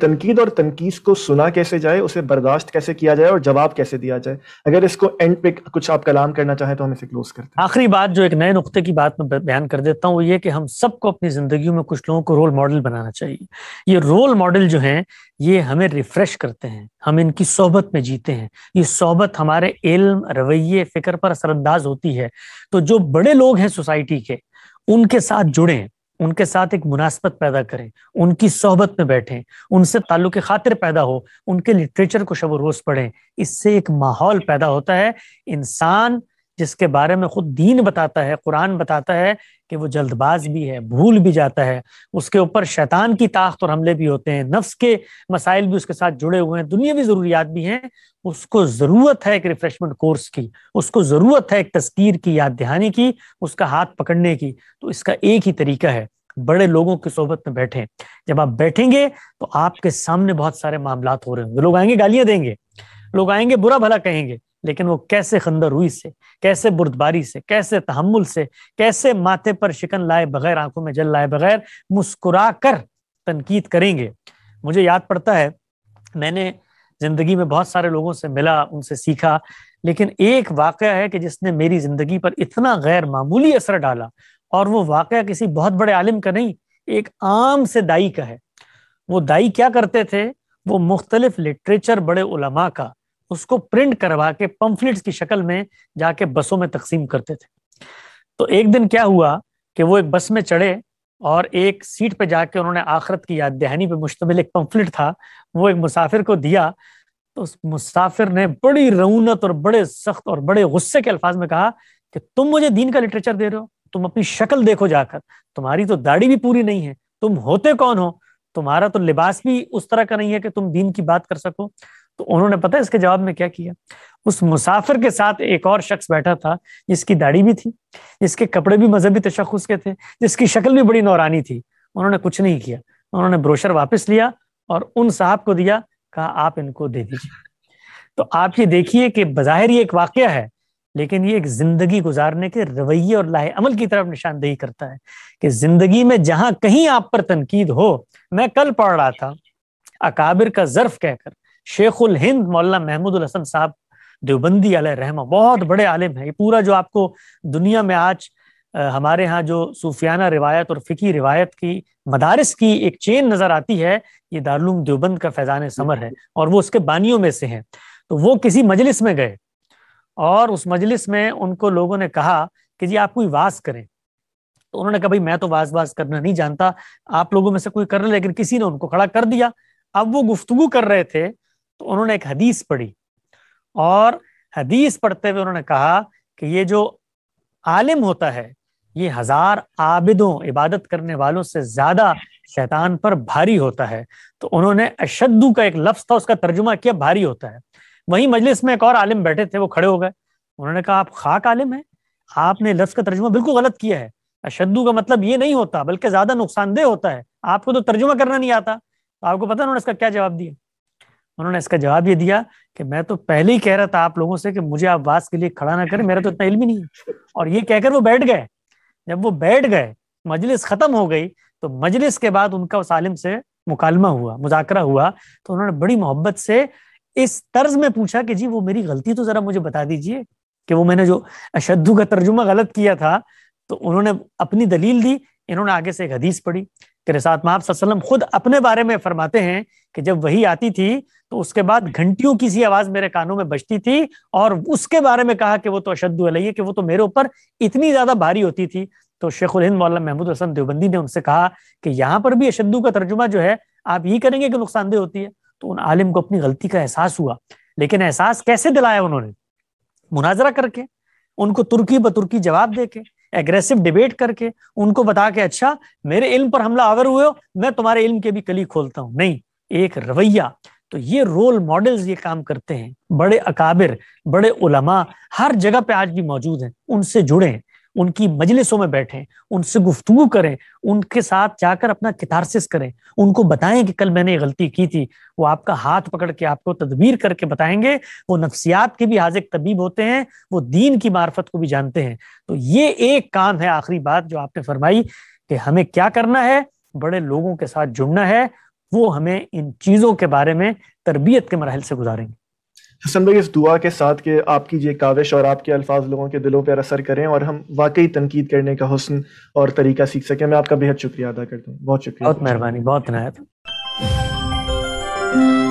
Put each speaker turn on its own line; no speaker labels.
तनकीद और तनकीस को सुना कैसे जाए उसे बर्दाश्त कैसे किया जाए और जवाब कैसे दिया जाए अगर इसको एंड पे कुछ आप कलाम करना चाहें तो हम इसे क्लोज करते हैं आखिरी बात जो एक नए नुकते की बात मैं बयान कर देता हूँ वो ये कि हम सबको अपनी जिंदगी में कुछ लोगों को रोल मॉडल बनाना चाहिए ये रोल मॉडल जो है ये हमें रिफ्रेश करते हैं हम इनकी सोहबत में जीते हैं ये सोहबत हमारे इल्म रवैये फिक्र पर असरअंदाज होती है तो जो बड़े लोग हैं सोसाइटी के उनके साथ जुड़े उनके साथ एक मुनासबत पैदा करें उनकी सोहबत में बैठें उनसे ताल्लुक खातिर पैदा हो उनके लिटरेचर को शब रोज़ पढ़ें इससे एक माहौल पैदा होता है इंसान जिसके बारे में खुद दीन बताता है कुरान बताता है कि वो जल्दबाज भी है भूल भी जाता है उसके ऊपर शैतान की ताकत और हमले भी होते हैं नफ्स के मसाइल भी उसके साथ जुड़े हुए हैं दुनियावी ज़रूरियात भी हैं उसको ज़रूरत है एक रिफ्रेशमेंट कोर्स की उसको ज़रूरत है एक तस्कीर की याद दहानी की उसका हाथ पकड़ने की तो इसका एक ही तरीका है बड़े लोगों की सोहबत में बैठे जब आप बैठेंगे तो आपके सामने बहुत सारे मामला हो रहे होंगे लोग आएंगे गालियां देंगे लोग आएंगे बुरा भला कहेंगे लेकिन वो कैसे खंदर हुई से कैसे बुर्दबारी से कैसे तहमुल से कैसे माथे पर शिकन लाए बगैर आंखों में जल लाए बगैर मुस्कुरा कर तनकीद करेंगे मुझे याद पड़ता है मैंने जिंदगी में बहुत सारे लोगों से मिला उनसे सीखा लेकिन एक वाक़ है कि जिसने मेरी जिंदगी पर इतना गैर मामूली असर डाला और वो वाक़ किसी बहुत बड़े आलिम का नहीं एक आम से दाई का है वो दाई क्या करते थे वो मुख्तलिफ लिटरेचर बड़े उलमा का उसको प्रिंट करवा के पम्फलेट्स की शक्ल में जाके बसों में तकसीम करते थे तो एक दिन क्या हुआ कि वो एक बस में चढ़े और एक सीट पे जाके उन्होंने आखरत की याद दहानी पे मुश्तमिल एक पम्फलेट था वो एक मुसाफिर को दिया तो उस मुसाफिर ने बड़ी रौनत और बड़े सख्त और बड़े गुस्से के अल्फाज में कहा कि तुम मुझे दीन का लिटरेचर दे रहे हो तुम अपनी शक्ल देखो जाकर तुम्हारी तो दाढ़ी भी पूरी नहीं है तुम होते कौन हो तुम्हारा तो लिबास भी उस तरह का नहीं है कि तुम दीन की बात कर सको तो उन्होंने पता इसके जवाब में क्या किया उस मुसाफिर के साथ एक और शख्स बैठा था जिसकी दाढ़ी भी थी जिसके कपड़े भी मजहबी तशखस के थे जिसकी शक्ल भी बड़ी नौरानी थी उन्होंने कुछ नहीं किया उन्होंने ब्रोशर वापस लिया और उन साहब को दिया कहा आप इनको दे दीजिए तो आप ये देखिए कि बाहिर ये एक वाक्य है लेकिन ये एक जिंदगी गुजारने के रवैये और लाहे अमल की तरफ निशानदेही करता है कि जिंदगी में जहां कहीं आप पर तनकीद हो मैं कल पढ़ रहा था अकाबिर का जर्फ कहकर शेखुल हिंद मौलाना महमूद हसन साहब देवबंदी आल रहमा बहुत बड़े आलिम है ये पूरा जो आपको दुनिया में आज हमारे यहाँ जो सूफियाना रिवायत और फ़िकी रिवायत की मदारस की एक चेन नज़र आती है ये दारुम देवबंद का फैज़ान समर है और वो उसके बानियों में से हैं तो वो किसी मजलिस में गए और उस मजलिस में उनको लोगों ने कहा कि जी आप कोई वास करें तो उन्होंने कहा भाई मैं तो वास वास करना नहीं जानता आप लोगों में से कोई कर रहे लेकिन किसी ने उनको खड़ा कर दिया अब वो गुफ्तगु कर रहे थे तो उन्होंने एक हदीस पढ़ी और हदीस पढ़ते हुए उन्होंने कहा कि ये जो आलिम होता है ये हजार आबिदों इबादत करने वालों से ज्यादा शैतान पर भारी होता है तो उन्होंने अशद्दू का एक लफ्ज था उसका तर्जुमा किया भारी होता है वहीं मजलिस में एक और आलिम बैठे थे वो खड़े हो गए उन्होंने कहा आप खाक आलिम हैं आपने लफ्ज़ का तर्जुमा बिल्कुल गलत किया है अशद्दू का मतलब ये नहीं होता बल्कि ज़्यादा नुकसानदेह होता है आपको तो तर्जुमा करना नहीं आता तो आपको पता उन्होंने इसका क्या जवाब दिया उन्होंने इसका जवाब ये दिया कि मैं तो पहले ही कह रहा था आप लोगों से कि मुझे आप वास के लिए खड़ा ना करें मेरा तो इतना इल्म ही नहीं है और ये कहकर वो बैठ गए जब वो बैठ गए मजलिस ख़त्म हो गई तो मजलिस के बाद उनका उस आलिम से मुकालमा हुआ मुजाकरा हुआ तो उन्होंने बड़ी मोहब्बत से इस तर्ज में पूछा कि जी वो मेरी गलती तो जरा मुझे बता दीजिए कि वो मैंने जो अशद्धू का तर्जुमा गलत किया था तो उन्होंने अपनी दलील दी इन्होंने आगे से एक हदीस पढ़ी तेरे साथ महब खुद अपने बारे में फरमाते हैं कि जब वही आती थी तो उसके बाद घंटियों की सी आवाज मेरे कानों में बजती थी और उसके बारे में कहा कि वो तो अलह है कि वो तो मेरे ऊपर इतनी ज्यादा भारी होती थी तो उल हिंद मौलाना महमूद हसन देवबंदी ने उनसे कहा कि यहाँ पर भी अशद्दू का तर्जुमा जो है आप ये करेंगे कि नुकसानदेह होती है तो उन आलिम को अपनी गलती का एहसास हुआ लेकिन एहसास कैसे दिलाया उन्होंने मुनाजरा करके उनको तुर्की बतुर्की जवाब दे के एग्रेसिव डिबेट करके उनको बता के अच्छा मेरे इल्म पर हमला आवर हुए हो मैं तुम्हारे इल्म के भी कली खोलता हूँ नहीं एक रवैया तो ये रोल मॉडल्स ये काम करते हैं बड़े अकाबिर बड़े उलमा हर जगह पे आज भी मौजूद हैं उनसे जुड़े हैं उनकी मजलिसों में बैठें उनसे गुफ्तु करें उनके साथ जाकर अपना कितारसिस करें उनको बताएं कि कल मैंने गलती की थी वो आपका हाथ पकड़ के आपको तदबीर करके बताएंगे वो नफ्सियात के भी हाजिक तबीब होते हैं वो दीन की मार्फत को भी जानते हैं तो ये एक काम है आखिरी बात जो आपने फरमाई कि हमें क्या करना है बड़े लोगों के साथ जुड़ना है वो हमें इन चीज़ों के बारे में तरबियत के मरहल से गुजारेंगे हसन भाई इस दुआ के साथ के आपकी ये काविश और आपके अल्फाज लोगों के दिलों पर असर करें और हम वाकई तनकीद करने का हसन और तरीका सीख सकें मैं आपका बेहद शुक्रिया अदा करता हूँ बहुत शुक्रिया बहुत मेहरबानी बहुत नायब